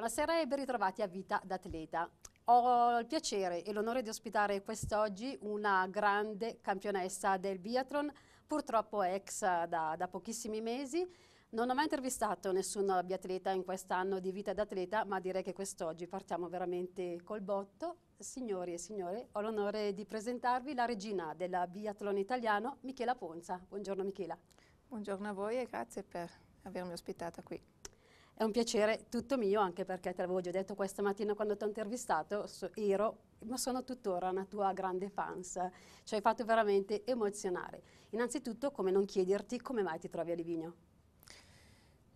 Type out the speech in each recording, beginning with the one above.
buonasera e ben ritrovati a Vita d'Atleta. Ho il piacere e l'onore di ospitare quest'oggi una grande campionessa del biathlon, purtroppo ex da, da pochissimi mesi, non ho mai intervistato nessun biatleta in quest'anno di vita d'atleta, ma direi che quest'oggi partiamo veramente col botto. Signori e signore, ho l'onore di presentarvi la regina del biathlon italiano, Michela Ponza. Buongiorno Michela. Buongiorno a voi e grazie per avermi ospitata qui. È un piacere tutto mio anche perché te l'avevo già detto questa mattina quando ti ho intervistato, so, ero, ma sono tuttora una tua grande fans, ci hai fatto veramente emozionare. Innanzitutto come non chiederti come mai ti trovi a Livigno?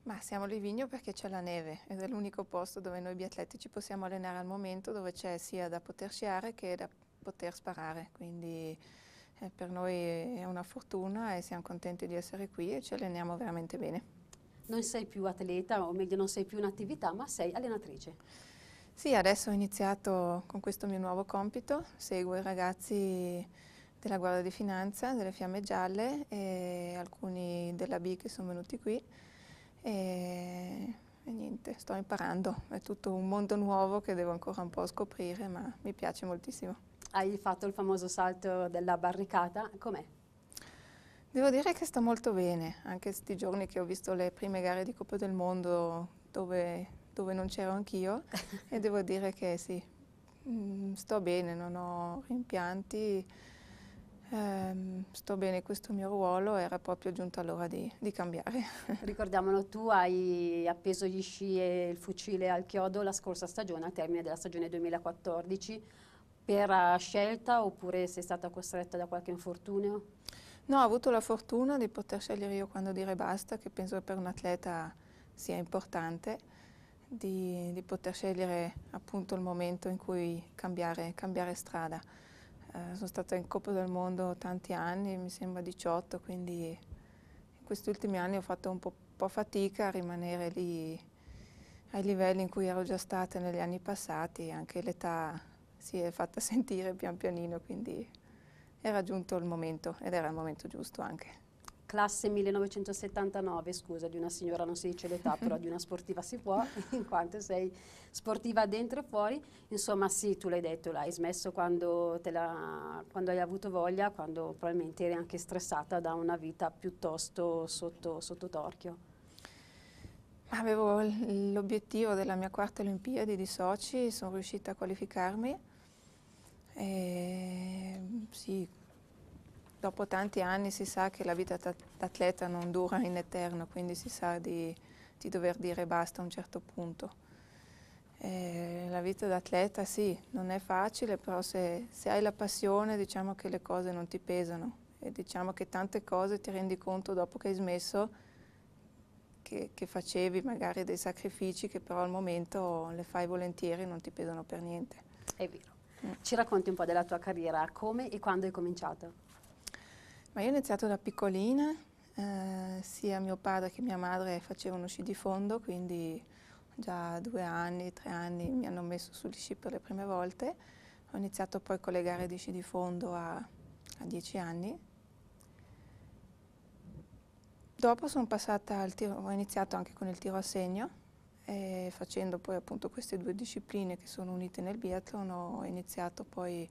Ma siamo a Livigno perché c'è la neve ed è l'unico posto dove noi biatleti ci possiamo allenare al momento, dove c'è sia da poter sciare che da poter sparare, quindi eh, per noi è una fortuna e siamo contenti di essere qui e ci alleniamo veramente bene non sei più atleta, o meglio non sei più un'attività, ma sei allenatrice. Sì, adesso ho iniziato con questo mio nuovo compito, seguo i ragazzi della Guardia di Finanza, delle Fiamme Gialle e alcuni della B che sono venuti qui e, e niente, sto imparando, è tutto un mondo nuovo che devo ancora un po' scoprire ma mi piace moltissimo. Hai fatto il famoso salto della barricata, com'è? Devo dire che sto molto bene, anche questi giorni che ho visto le prime gare di Coppa del Mondo dove, dove non c'ero anch'io e devo dire che sì, mm, sto bene, non ho rimpianti, ehm, sto bene questo mio ruolo, era proprio giunta l'ora di, di, cambiare. Ricordiamolo, tu hai appeso gli sci e il fucile al chiodo la scorsa stagione, al termine della stagione 2014, per eh, scelta oppure sei stata costretta da qualche infortunio? No, ho avuto la fortuna di poter scegliere io quando dire basta, che penso che per un atleta sia importante, di, di poter scegliere appunto il momento in cui cambiare, cambiare strada. Eh, sono stata in Coppa del Mondo tanti anni, mi sembra 18, quindi in questi ultimi anni ho fatto un po', po fatica a rimanere lì ai livelli in cui ero già stata negli anni passati, anche l'età si è fatta sentire pian pianino, quindi era giunto il momento ed era il momento giusto anche. Classe 1979, scusa, di una signora non si dice l'età, però di una sportiva si può, in quanto sei sportiva dentro e fuori. Insomma, sì, tu l'hai detto, l'hai smesso quando, la, quando, hai avuto voglia, quando probabilmente eri anche stressata da una vita piuttosto sotto, sotto torchio. Avevo l'obiettivo della mia quarta Olimpiadi di Sochi, sono riuscita a qualificarmi e, sì, dopo tanti anni si sa che la vita d'atleta non dura in eterno, quindi si sa di, di dover dire basta a un certo punto. E la vita d'atleta sì, non è facile, però se, se, hai la passione diciamo che le cose non ti pesano e diciamo che tante cose ti rendi conto dopo che hai smesso che, che facevi magari dei sacrifici che però al momento le fai volentieri e non ti pesano per niente. È vero. Ci racconti un po' della tua carriera, come e quando hai cominciato? Ma io ho iniziato da piccolina, eh, sia mio padre che mia madre facevano sci di fondo, quindi già due anni, tre anni mi hanno messo sugli sci per le prime volte. Ho iniziato poi con le gare di sci di fondo a, a dieci anni. Dopo sono passata al tiro, ho iniziato anche con il tiro a segno, e facendo poi appunto queste due discipline che sono unite nel biathlon ho iniziato poi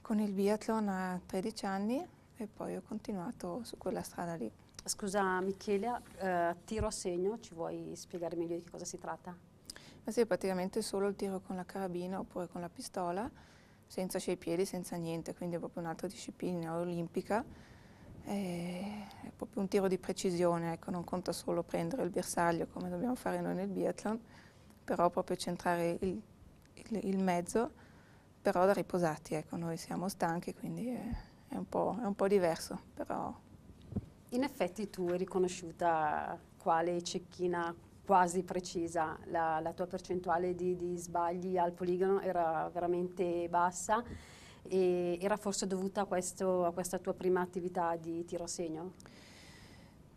con il biathlon a 13 anni e poi ho continuato su quella strada lì. Scusa Michele, eh, tiro a segno, ci vuoi spiegare meglio di che cosa si tratta? Ma sì, praticamente solo il tiro con la carabina oppure con la pistola, senza sciei piedi, senza niente, quindi è proprio un'altra disciplina olimpica è proprio un tiro di precisione, ecco, non conta solo prendere il bersaglio come dobbiamo fare noi nel biathlon, però proprio centrare il, il, il mezzo, però da riposati, ecco, noi siamo stanchi quindi è, è, un, po', è un po' diverso. Però... In effetti tu è riconosciuta quale cecchina quasi precisa, la, la tua percentuale di, di sbagli al poligono era veramente bassa e era forse dovuta a, questo, a questa tua prima attività di tiro a segno?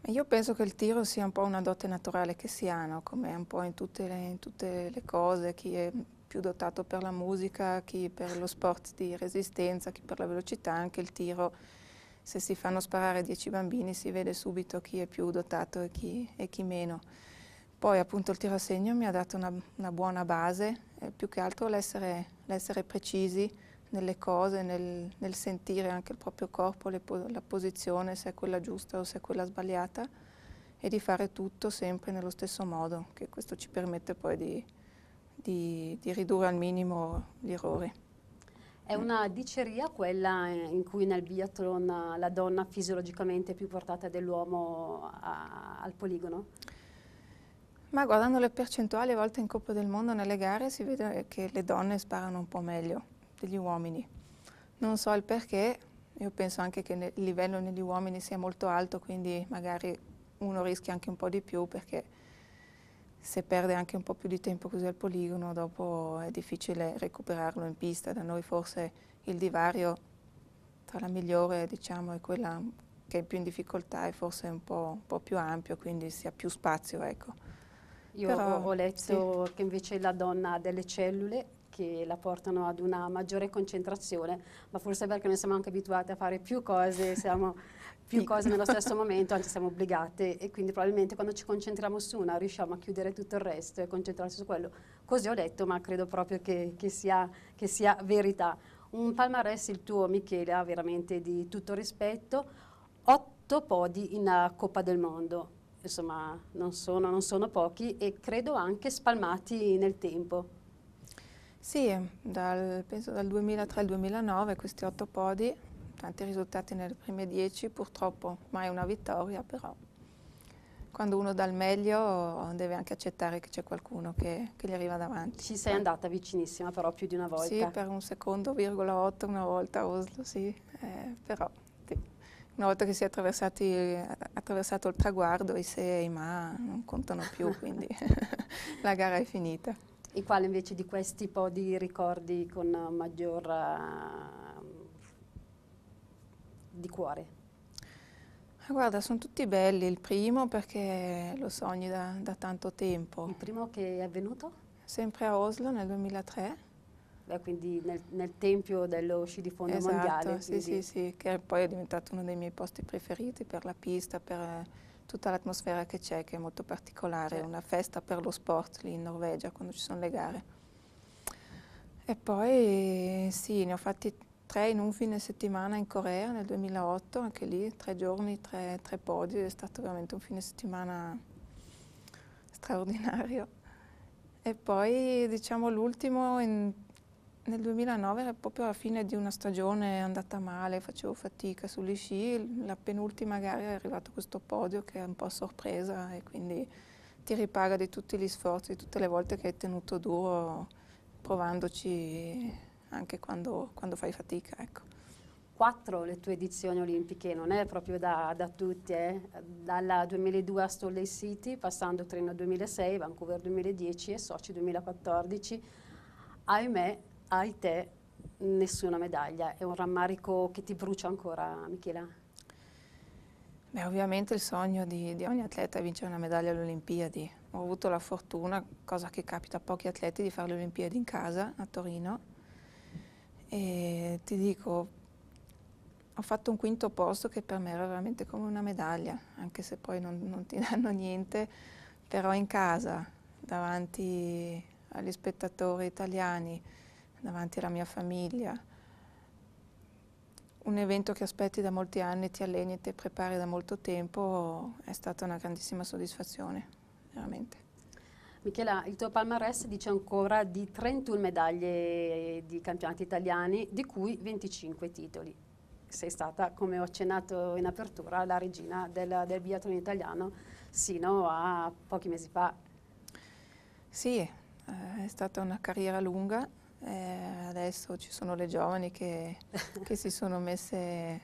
Io penso che il tiro sia un po' una dote naturale che si ha, no? come un po' in tutte, le, in tutte, le, cose, chi è più dotato per la musica, chi per lo sport di resistenza, chi per la velocità, anche il tiro, se si fanno sparare dieci bambini si vede subito chi è più dotato e chi, e chi meno. Poi appunto il tiro a segno mi ha dato una, una buona base, eh, più che altro l'essere precisi, nelle cose, nel, nel, sentire anche il proprio corpo, le, la posizione, se è quella giusta o se è quella sbagliata, e di fare tutto sempre nello stesso modo, che questo ci permette poi di, di, di ridurre al minimo gli errori. È una diceria quella in cui nel biathlon la donna fisiologicamente è più portata dell'uomo al poligono? Ma guardando le percentuali a volte in Coppa del Mondo nelle gare si vede che le donne sparano un po' meglio degli uomini. Non so il perché, io penso anche che il livello negli uomini sia molto alto, quindi magari uno rischia anche un po' di più perché se perde anche un po' più di tempo così al poligono, dopo è difficile recuperarlo in pista. Da noi forse il divario tra la migliore diciamo, e quella che è più in difficoltà è forse un po', un po più ampio, quindi si ha più spazio. Ecco. Io Però, ho letto sì. che invece la donna ha delle cellule che la portano ad una maggiore concentrazione, ma forse perché noi siamo anche abituati a fare più cose, siamo più cose nello stesso momento, anzi siamo obbligate e quindi probabilmente quando ci concentriamo su una riusciamo a chiudere tutto il resto e concentrarsi su quello. Così ho detto, ma credo proprio che, che, sia, che sia verità. Un palmarès il tuo Michele ha veramente di tutto rispetto, otto podi in eh, Coppa del Mondo, insomma non sono, non sono pochi e credo anche spalmati nel tempo. Sì, dal, penso dal 2003 al 2009 questi otto podi, tanti risultati nelle prime dieci, purtroppo mai una vittoria, però quando uno dà il meglio deve anche accettare che c'è qualcuno che, che, gli arriva davanti. Ci sei andata vicinissima però più di una volta. Sì, per un secondo, virgola otto una volta a Oslo, sì, eh, però sì. una volta che si è attraversato il traguardo i sei ma non contano più, quindi la gara è finita. E quale invece di questi po' di ricordi con maggior uh, di cuore? Guarda, sono tutti belli. Il primo perché lo sogni da, da, tanto tempo. Il primo che è avvenuto? Sempre a Oslo nel 2003. Beh, quindi nel, nel tempio dello sci di fondo esatto, mondiale. Sì, sì, sì, che poi è diventato uno dei miei posti preferiti per la pista, per tutta l'atmosfera che c'è, che è molto particolare, è una festa per lo sport lì in Norvegia quando ci sono le gare. E poi sì, ne ho fatti tre in un fine settimana in Corea nel 2008, anche lì tre giorni, tre, tre podi, è stato veramente un fine settimana straordinario. E poi diciamo l'ultimo in nel 2009, proprio alla fine di una stagione andata male, facevo fatica sugli sci, la penultima gara è arrivato questo podio che è un po' sorpresa e quindi ti ripaga di tutti gli sforzi, di tutte le volte che hai tenuto duro, provandoci anche quando, quando fai fatica. Ecco. Quattro le tue edizioni olimpiche, non è proprio da, da tutti, eh? dalla 2002 a Salt Lake City, passando Trino 2006, Vancouver 2010 e Sochi 2014. Ahimè, hai te nessuna medaglia. È un rammarico che ti brucia ancora, Michela? Beh, ovviamente il sogno di, di ogni atleta è vincere una medaglia alle Olimpiadi. Ho avuto la fortuna, cosa che capita a pochi atleti, di fare le Olimpiadi in casa, a Torino. E ti dico, ho fatto un quinto posto che per me era veramente come una medaglia, anche se poi non, non ti danno niente, però in casa, davanti agli spettatori italiani, davanti alla mia famiglia, un evento che aspetti da molti anni, ti alleni e ti prepari da molto tempo, è stata una grandissima soddisfazione, veramente. Michela, il tuo palmarès dice ancora di 31 medaglie di campionati italiani, di cui 25 titoli. Sei stata, come ho accennato in apertura, la regina del, del biathlon italiano sino a pochi mesi fa. Sì, eh, è stata una carriera lunga, eh, adesso ci sono le giovani che, che si sono messe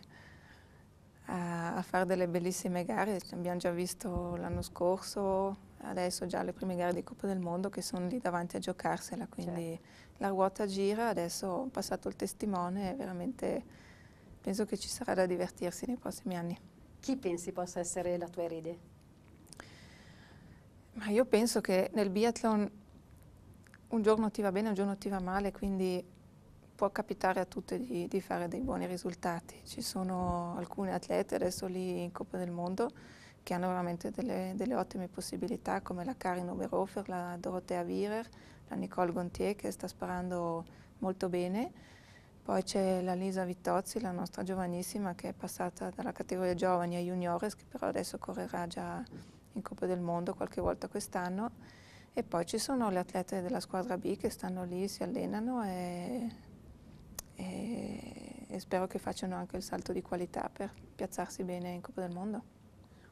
a, a, fare delle bellissime gare, abbiamo già visto l'anno scorso, adesso già le prime gare di Coppa del Mondo che sono lì davanti a giocarsela, quindi certo. la ruota gira, adesso passato il testimone, veramente penso che ci sarà da divertirsi nei prossimi anni. Chi pensi possa essere la tua erede? Ma io penso che nel biathlon un giorno ti va bene, un giorno ti va male, quindi può capitare a tutte di, di fare dei buoni risultati. Ci sono alcune atlete adesso lì in Coppa del Mondo che hanno veramente delle, delle ottime possibilità come la Karin Oberhofer, la Dorotea Wierer, la Nicole Gontier che sta sparando molto bene. Poi c'è la Lisa Vittozzi, la nostra giovanissima, che è passata dalla categoria giovani a juniores, che però adesso correrà già in Coppa del Mondo qualche volta quest'anno. E poi ci sono le atlete della squadra B che stanno lì, si allenano e, e, e spero che facciano anche il salto di qualità per piazzarsi bene in Coppa del Mondo.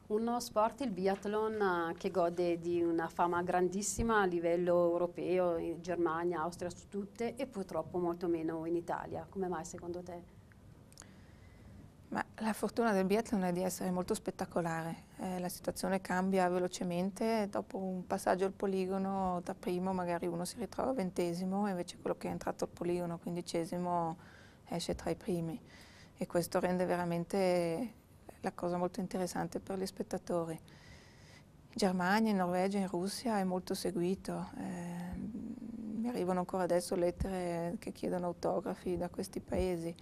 Uno sport, il biathlon, eh, che gode di una fama grandissima a livello europeo, in Germania, Austria, su tutte e purtroppo molto meno in Italia. Come mai secondo te? Ma la fortuna del biathlon è di essere molto spettacolare, eh, la situazione cambia velocemente, dopo un passaggio al poligono da primo magari uno si ritrova ventesimo, e invece quello che è entrato al poligono quindicesimo esce tra i primi e questo rende veramente la cosa molto interessante per gli spettatori. In Germania, in Norvegia, in Russia è molto seguito, eh, mi arrivano ancora adesso lettere che chiedono autografi da questi paesi.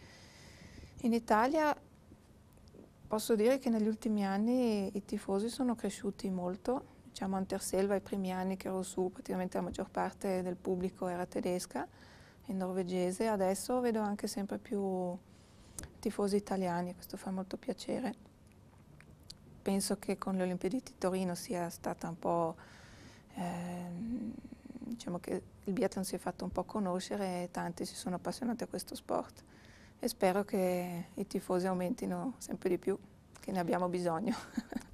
In Italia Posso dire che negli ultimi anni i tifosi sono cresciuti molto, diciamo a Anterselva i primi anni che ero su praticamente la maggior parte del pubblico era tedesca e norvegese, adesso vedo anche sempre più tifosi italiani, e questo fa molto piacere. Penso che con le Olimpiadi di Torino sia stata un po', eh, diciamo che il biathlon si è fatto un po' conoscere e tanti si sono appassionati a questo sport e spero che i tifosi aumentino sempre di più, che ne abbiamo bisogno.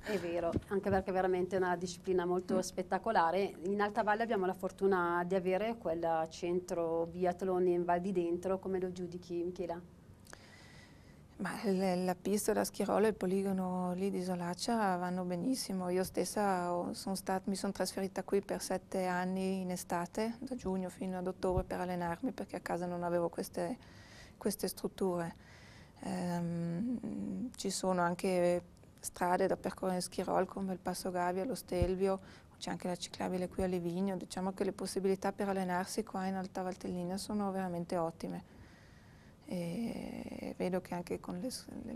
È vero, anche perché è veramente una disciplina molto mm. spettacolare. In Alta Valle abbiamo la fortuna di avere quel centro biathlon in Val di Dentro, come lo giudichi Michela? Ma la pista da Schirolo e il poligono lì di Isolaccia vanno benissimo. Io stessa son stat, mi sono trasferita qui per sette anni in estate, da giugno fino ad ottobre per allenarmi perché a casa non avevo queste queste strutture. Ehm, ci sono anche strade da percorrere in Schirol come il Passo Gavia, lo Stelvio, c'è anche la ciclabile qui a Livigno, diciamo che le possibilità per allenarsi qua in Alta Valtellina sono veramente ottime. E vedo che anche con le,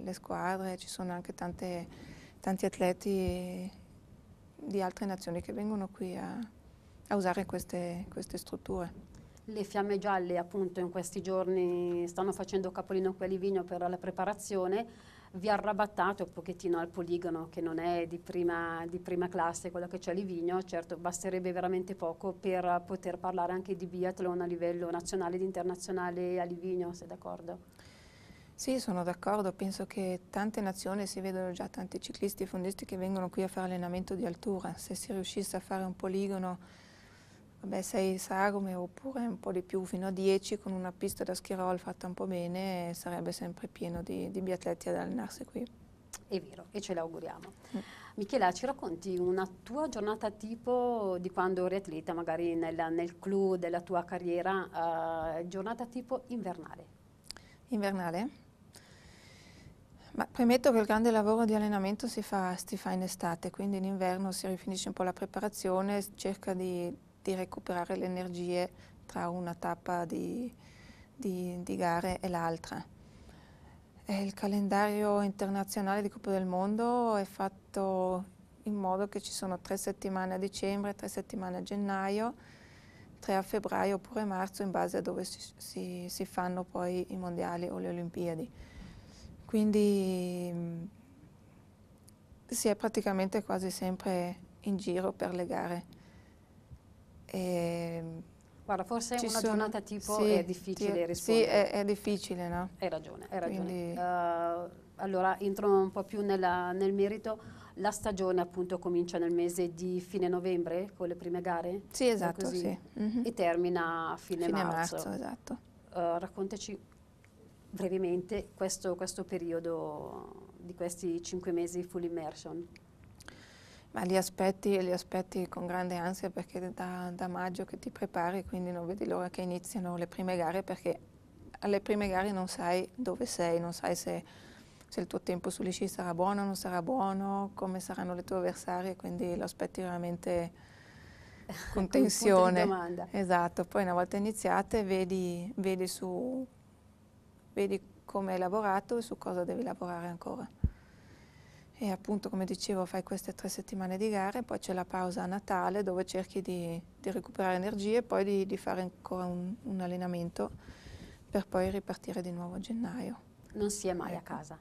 le squadre ci sono anche tante, tanti atleti di altre nazioni che vengono qui a, a usare queste, queste strutture. Le fiamme gialle appunto in questi giorni stanno facendo capolino qui a Livigno per la preparazione, vi arrabattate un pochettino al poligono che non è di prima, di prima classe quello che c'è a Livigno, certo basterebbe veramente poco per poter parlare anche di biathlon a livello nazionale ed internazionale a Livigno, sei d'accordo? Sì, sono d'accordo, penso che tante nazioni, si vedono già tanti ciclisti e fondisti che vengono qui a fare allenamento di altura, se si riuscisse a fare un poligono vabbè, 6 sarume oppure un po' di più, fino a 10 con una pista da schirol fatta un po' bene sarebbe sempre pieno di, di biatleti ad allenarsi qui. È vero, e ce l'auguriamo. Mm. Michela, ci racconti una tua giornata tipo di quando eri atleta, magari nel, nel clou della tua carriera, eh, giornata tipo invernale? Invernale? Ma premetto che il grande lavoro di allenamento si fa, si fa in estate, quindi in inverno si rifinisce un po' la preparazione, cerca di di recuperare le energie tra una tappa di, di, di gare e l'altra. Il calendario internazionale di Coppa del Mondo è fatto in modo che ci sono tre settimane a dicembre, tre settimane a gennaio, tre a febbraio oppure marzo in base a dove si, si, si fanno poi i mondiali o le Olimpiadi. Quindi si è praticamente quasi sempre in giro per le gare. E ehm, Guarda, forse una sono, giornata tipo sì, è difficile ti, rispondere. Sì, è, è, difficile, no? Hai ragione, hai ragione. Quindi... Uh, allora, entro un po' più nella, nel merito. La stagione appunto comincia nel mese di fine novembre con le prime gare? Sì, esatto, così, sì. Mm -hmm. E termina a fine, fine marzo. marzo esatto. uh, raccontaci brevemente questo, questo periodo di questi cinque mesi full immersion. Ma li aspetti, li aspetti con grande ansia perché da, da maggio che ti prepari, quindi non vedi l'ora che iniziano le prime gare perché alle prime gare non sai dove sei, non sai se, se il tuo tempo sugli sci sarà buono o non sarà buono, come saranno le tue avversarie, quindi lo aspetti veramente con tensione. esatto, poi una volta iniziate vedi, vedi, vedi come hai lavorato e su cosa devi lavorare ancora e appunto come dicevo fai queste tre settimane di gare, poi c'è la pausa a Natale dove cerchi di, di recuperare energie e poi di, di fare ancora un, un, allenamento per poi ripartire di nuovo a gennaio. Non si è mai ecco. a casa?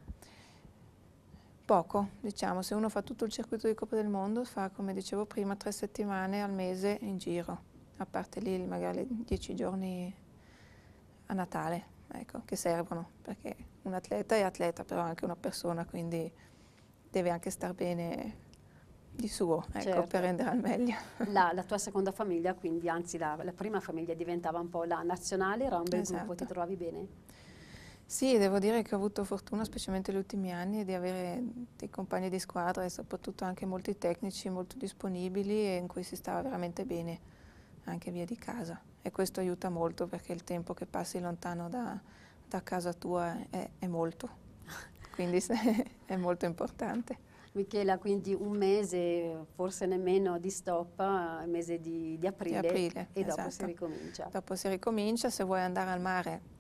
Poco, diciamo, se uno fa tutto il circuito di Coppa del Mondo fa come dicevo prima tre settimane al mese in giro, a parte lì magari dieci giorni a Natale, ecco, che servono perché un atleta è atleta però anche una persona quindi deve anche star bene di suo, ecco, certo. per rendere al meglio. La, la, tua seconda famiglia, quindi anzi la, la, prima famiglia diventava un po' la nazionale, era un bel esatto. gruppo, ti trovavi bene? Sì, devo dire che ho avuto fortuna, specialmente negli ultimi anni, di avere dei compagni di squadra e soprattutto anche molti tecnici molto disponibili e in cui si stava veramente bene, anche via di casa. E questo aiuta molto perché il tempo che passi lontano da, da casa tua è, è molto quindi è molto importante. Michela, quindi un mese, forse nemmeno di stop, il mese di, di, aprile, di aprile, e esatto. dopo si ricomincia. Dopo si ricomincia, se vuoi andare al mare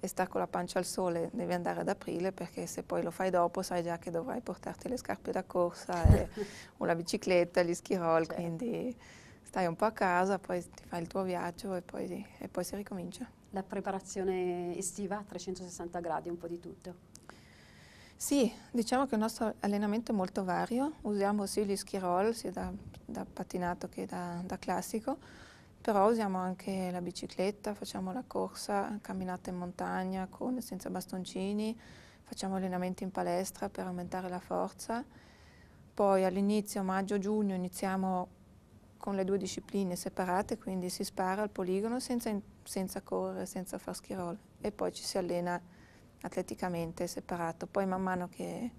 e star con la pancia al sole devi andare ad aprile perché se poi lo fai dopo sai già che dovrai portarti le scarpe da corsa e, o la bicicletta, gli ski roll, certo. quindi stai un po' a casa, poi ti fai il tuo viaggio e poi, e poi si ricomincia. La preparazione estiva a 360 gradi, un po' di tutto. Sì, diciamo che il nostro allenamento è molto vario, usiamo sia gli schirol sia da, da pattinato che da, da, classico, però usiamo anche la bicicletta, facciamo la corsa, camminata in montagna con e senza bastoncini, facciamo allenamenti in palestra per aumentare la forza. Poi all'inizio, maggio-giugno, iniziamo con le due discipline separate, quindi si spara al poligono senza, senza correre, senza far schirol e poi ci si allena atleticamente separato. Poi man mano che,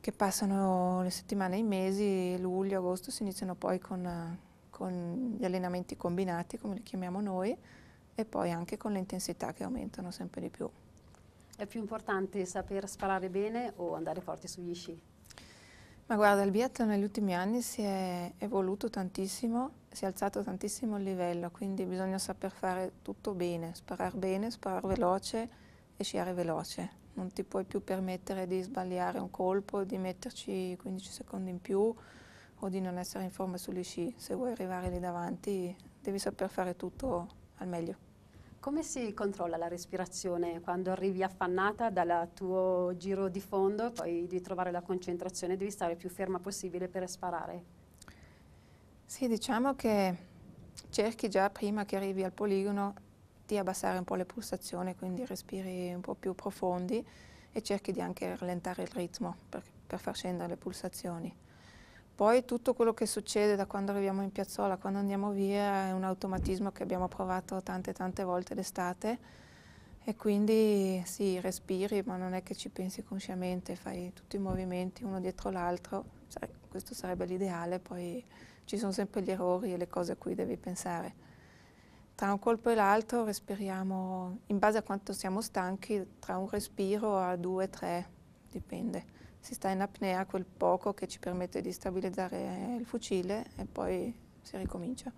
che passano le settimane e i mesi, luglio, agosto, si iniziano poi con, con gli allenamenti combinati, come li chiamiamo noi, e poi anche con le intensità che aumentano sempre di più. È più importante saper sparare bene o andare forti sugli sci? Ma guarda, il biathlon negli ultimi anni si è evoluto tantissimo, si è alzato tantissimo il livello, quindi bisogna saper fare tutto bene, sparare bene, sparare veloce, e sciare veloce. Non ti puoi più permettere di sbagliare un colpo, di metterci 15 secondi in più o di non essere in forma sugli sci. Se vuoi arrivare lì davanti devi saper fare tutto al meglio. Come si controlla la respirazione quando arrivi affannata dal tuo giro di fondo, poi devi trovare la concentrazione, devi stare più ferma possibile per sparare? Sì, diciamo che cerchi già prima che arrivi al poligono di abbassare un po' le pulsazioni, quindi respiri un po' più profondi e cerchi di anche rallentare il ritmo per, per far scendere le pulsazioni. Poi tutto quello che succede da quando arriviamo in piazzola, quando andiamo via, è un automatismo che abbiamo provato tante tante volte d'estate e quindi sì, respiri, ma non è che ci pensi consciamente, fai tutti i movimenti uno dietro l'altro, questo sarebbe l'ideale, poi ci sono sempre gli errori e le cose a cui devi pensare tra un colpo e l'altro respiriamo, in base a quanto siamo stanchi, tra un respiro a due, tre, dipende. Si sta in apnea quel poco che ci permette di stabilizzare il fucile e poi si ricomincia.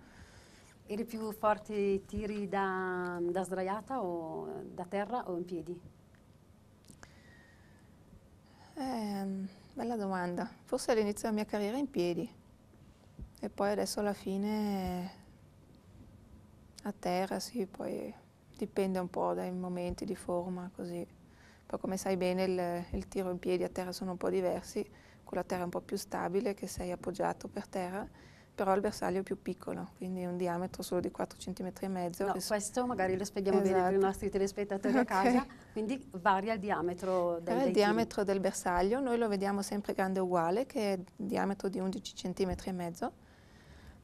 E Eri più forti tiri da, da sdraiata o da terra o in piedi? Eh, bella domanda. Forse all'inizio della mia carriera in piedi e poi adesso alla fine a terra sì, poi dipende un po' dai momenti di forma, così. Poi come sai bene il, il tiro in piedi a terra sono un po' diversi, con la terra un po' più stabile che sei appoggiato per terra, però il bersaglio è più piccolo, quindi un diametro solo di 4 cm e mezzo. No, questo magari lo spieghiamo esatto. bene per i esatto. nostri telespettatori okay. a casa, quindi varia il diametro del, bersaglio. Eh, il diametro del bersaglio, noi lo vediamo sempre grande uguale, che è il diametro di 11 cm e mezzo,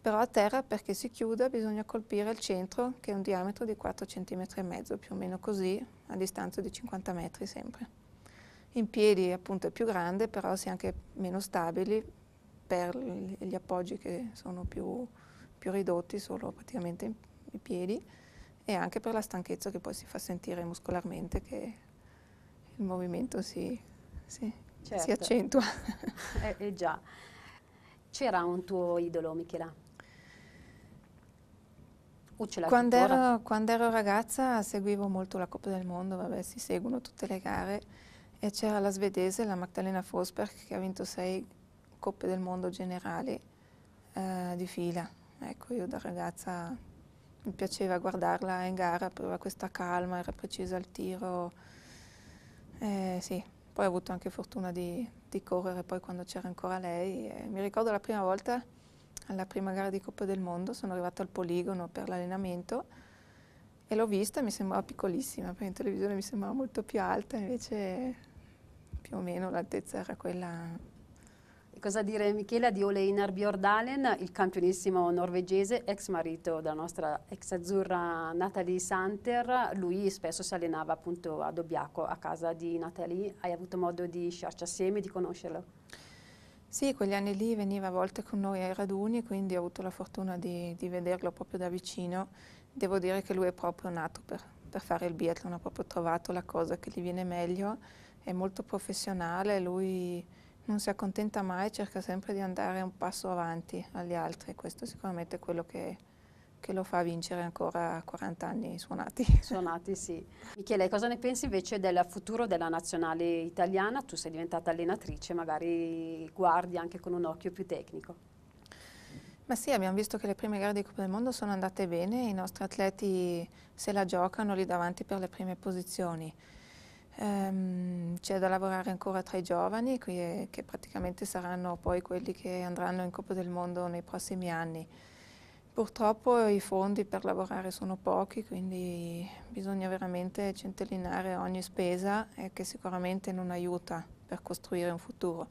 però a terra perché si chiuda bisogna colpire il centro che è un diametro di 4 cm e mezzo, più o meno così, a distanza di 50 metri sempre. In piedi appunto è più grande, però si è anche meno stabili per gli appoggi che sono più, più ridotti, solo praticamente i piedi, e anche per la stanchezza che poi si fa sentire muscolarmente, che il movimento si, si, certo. si accentua. eh, eh già. C'era un tuo idolo, Michela? Quando ero, quando ero, ragazza seguivo molto la Coppa del Mondo, vabbè, si seguono tutte le gare e c'era la svedese, la Magdalena Fosberg, che ha vinto sei Coppe del Mondo generali eh, di fila. Ecco, io da ragazza mi piaceva guardarla in gara, aveva questa calma, era precisa al tiro. Eh, sì. Poi ho avuto anche fortuna di, di correre poi quando c'era ancora lei. Eh, mi ricordo la prima volta alla prima gara di Coppa del Mondo, sono arrivata al poligono per l'allenamento e l'ho vista mi sembrava piccolissima, perché in televisione mi sembrava molto più alta, invece più o meno l'altezza era quella Cosa dire Michela di Ole Einar Bjordalen, il campionissimo norvegese, ex marito della nostra ex azzurra Nathalie Santer. Lui spesso si allenava appunto ad Obbiaco, a casa di Nathalie, Hai avuto modo di sciarci assieme, di conoscerlo? Sì, quegli anni lì veniva a volte con noi ai raduni, quindi ho avuto la fortuna di, di vederlo proprio da vicino. Devo dire che lui è proprio nato per, per, fare il biathlon, ha proprio trovato la cosa che gli viene meglio, è molto professionale, lui non si accontenta mai, cerca sempre di andare un passo avanti agli altri, questo sicuramente è quello che che lo fa vincere ancora 40 anni suonati. Suonati, sì. Michele, cosa ne pensi invece del futuro della nazionale italiana? Tu sei diventata allenatrice, magari guardi anche con un occhio più tecnico. Ma sì, abbiamo visto che le prime gare di Coppa del Mondo sono andate bene, i nostri atleti se la giocano lì davanti per le prime posizioni. Um, c'è da lavorare ancora tra i giovani, che praticamente saranno poi quelli che andranno in Coppa del Mondo nei prossimi anni. Purtroppo i fondi per lavorare sono pochi, quindi bisogna veramente centellinare ogni spesa eh, che sicuramente non aiuta per costruire un futuro.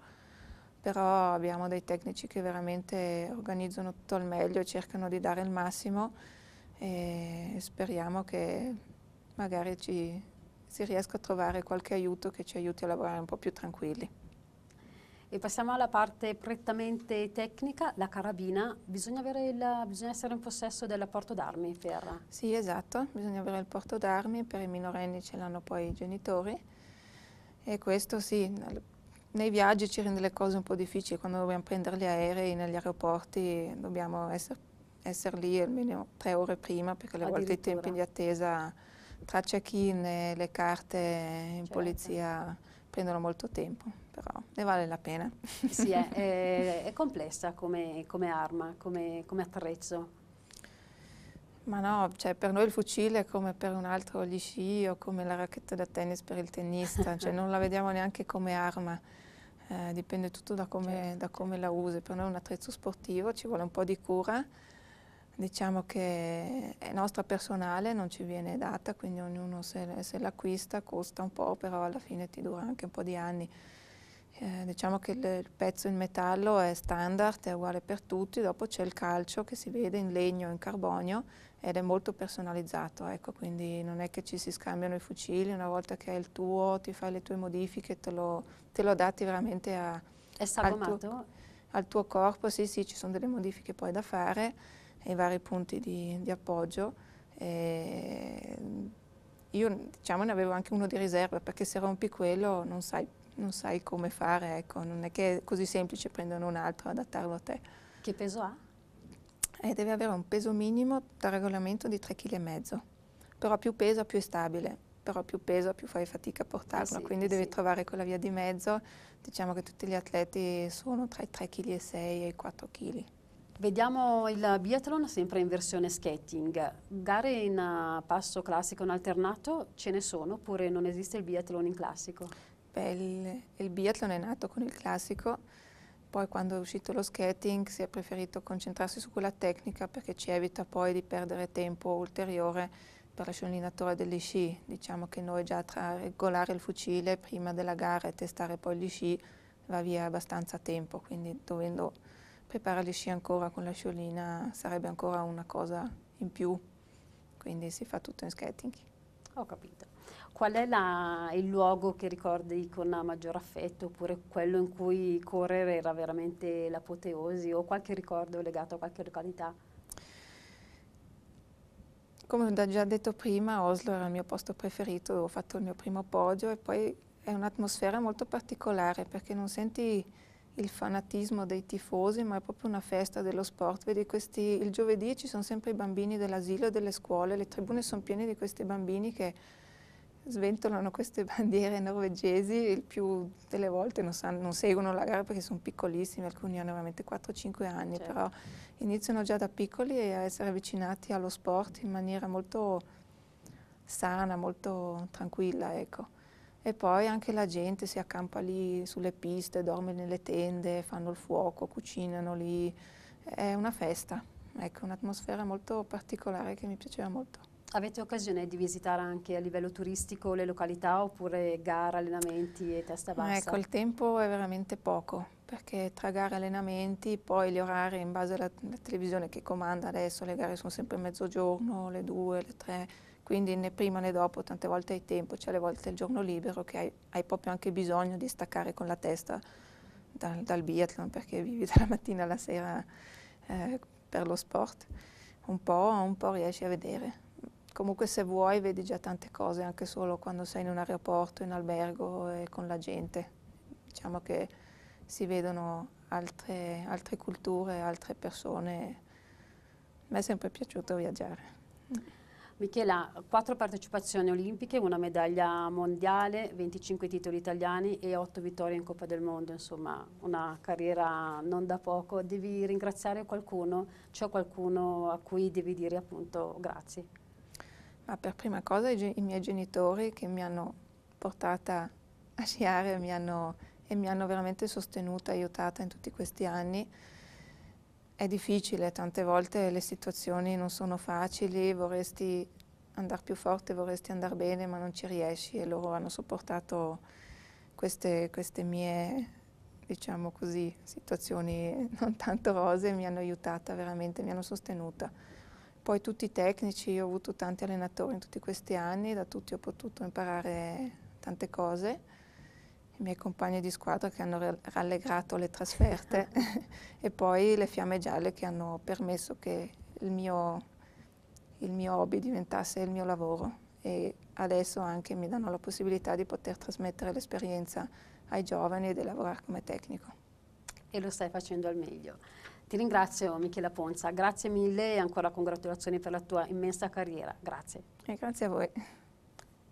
Però abbiamo dei tecnici che veramente organizzano tutto al meglio, cercano di dare il massimo e speriamo che magari ci, si riesca a trovare qualche aiuto che ci aiuti a lavorare un po' più tranquilli. E passiamo alla parte prettamente tecnica, la carabina. Bisogna, il, bisogna essere in possesso del porto d'armi per... Sì, esatto, bisogna avere il porto d'armi, per i minorenni ce l'hanno poi i genitori. E questo sì, nei viaggi ci rende le cose un po' difficili, quando dobbiamo prendere gli aerei negli aeroporti dobbiamo essere, essere lì almeno tre ore prima perché alle volte i tempi di attesa tra check-in e le carte in certo. polizia prendono molto tempo, però ne vale la pena. Sì, è, è, è complessa come, come arma, come, come, attrezzo. Ma no, cioè per noi il fucile è come per un altro gli sci o come la racchetta da tennis per il tennista, cioè non la vediamo neanche come arma, eh, dipende tutto da come, certo. da come la usi. Per noi è un attrezzo sportivo, ci vuole un po' di cura, Diciamo che è nostra personale, non ci viene data, quindi ognuno se, se l'acquista costa un po', però alla fine ti dura anche un po' di anni. Eh, diciamo che il, il, pezzo in metallo è standard, è uguale per tutti, dopo c'è il calcio che si vede in legno, in carbonio ed è molto personalizzato, ecco, quindi non è che ci si scambiano i fucili, una volta che è il tuo ti fai le tue modifiche, te lo, te lo dati veramente a, è al, tuo, al tuo corpo, sì sì ci sono delle modifiche poi da fare i vari punti di, di appoggio. E io diciamo, ne avevo anche uno di riserva perché se rompi quello non sai, non sai come fare, ecco. non è che è così semplice prendere un altro e adattarlo a te. Che peso ha? Eh, deve avere un peso minimo da regolamento di 3,5 kg, però più pesa più è stabile, però più pesa più fai fatica a portarlo, eh sì, quindi eh devi sì. trovare quella via di mezzo, diciamo che tutti gli atleti sono tra i 3,6 kg e i 4 kg. Vediamo il biathlon sempre in versione skating. Gare in eh, passo classico in alternato ce ne sono oppure non esiste il biathlon in classico? Beh, il, il biathlon è nato con il classico, poi quando è uscito lo skating si è preferito concentrarsi su quella tecnica perché ci evita poi di perdere tempo ulteriore per la sciolinatura degli sci. Diciamo che noi già tra regolare il fucile prima della gara e testare poi gli sci va via abbastanza tempo, quindi dovendo Prepara gli sci ancora con la sciolina sarebbe ancora una cosa in più, quindi si fa tutto in skating. Ho capito. Qual è la, il luogo che ricordi con maggior affetto oppure quello in cui correre era veramente l'apoteosi o qualche ricordo legato a qualche località? Come ho già detto prima, Oslo era il mio posto preferito, ho fatto il mio primo podio e poi è un'atmosfera molto particolare perché non senti il fanatismo dei tifosi, ma è proprio una festa dello sport. Vedi, questi, il giovedì ci sono sempre i bambini dell'asilo e delle scuole, le tribune sono piene di questi bambini che sventolano queste bandiere norvegesi, il più delle volte non, sanno, non seguono la gara perché sono piccolissimi, alcuni hanno veramente 4-5 anni, certo. però iniziano già da piccoli a essere avvicinati allo sport in maniera molto sana, molto tranquilla. Ecco. E poi anche la gente si accampa lì sulle piste, dorme nelle tende, fanno il fuoco, cucinano lì. È una festa, ecco, un'atmosfera molto particolare che mi piaceva molto. Avete occasione di visitare anche a livello turistico le località oppure gare, allenamenti e testa bassa? Ecco, il tempo è veramente poco perché tra gare e allenamenti, poi gli orari in base alla televisione che comanda adesso, le gare sono sempre mezzogiorno, le due, le tre, quindi né prima né dopo, tante volte hai tempo, cioè le volte il giorno libero che hai, hai proprio anche bisogno di staccare con la testa dal, dal biathlon perché vivi dalla mattina alla sera eh, per lo sport, un po', un po' riesci a vedere. Comunque se vuoi vedi già tante cose, anche solo quando sei in un aeroporto, in albergo e con la gente. Diciamo che si vedono altre, altre culture, altre persone. Mi è sempre piaciuto viaggiare. Michela, quattro partecipazioni olimpiche, una medaglia mondiale, 25 titoli italiani e 8 vittorie in Coppa del Mondo, insomma una carriera non da poco. Devi ringraziare qualcuno? C'è qualcuno a cui devi dire appunto grazie? Ma per prima cosa i, i miei genitori che mi hanno portata a sciare mi hanno, e mi hanno veramente sostenuta, aiutata in tutti questi anni. È difficile, tante volte le situazioni non sono facili, vorresti andare più forte, vorresti andare bene, ma non ci riesci e loro hanno sopportato queste, queste mie, diciamo così, situazioni non tanto rose, mi hanno aiutata veramente, mi hanno sostenuta. Poi tutti i tecnici, ho avuto tanti allenatori in tutti questi anni, da tutti ho potuto imparare tante cose i miei compagni di squadra che hanno rallegrato le trasferte e poi le fiamme gialle che hanno permesso che il mio, il mio hobby diventasse il mio lavoro e adesso anche mi danno la possibilità di poter trasmettere l'esperienza ai giovani e di lavorare come tecnico. E lo stai facendo al meglio. Ti ringrazio Michela Ponza, grazie mille e ancora congratulazioni per la tua immensa carriera. Grazie. E grazie a voi.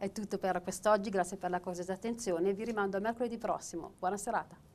È tutto per quest'oggi, grazie per la cortesa attenzione e vi rimando a mercoledì prossimo. Buona serata.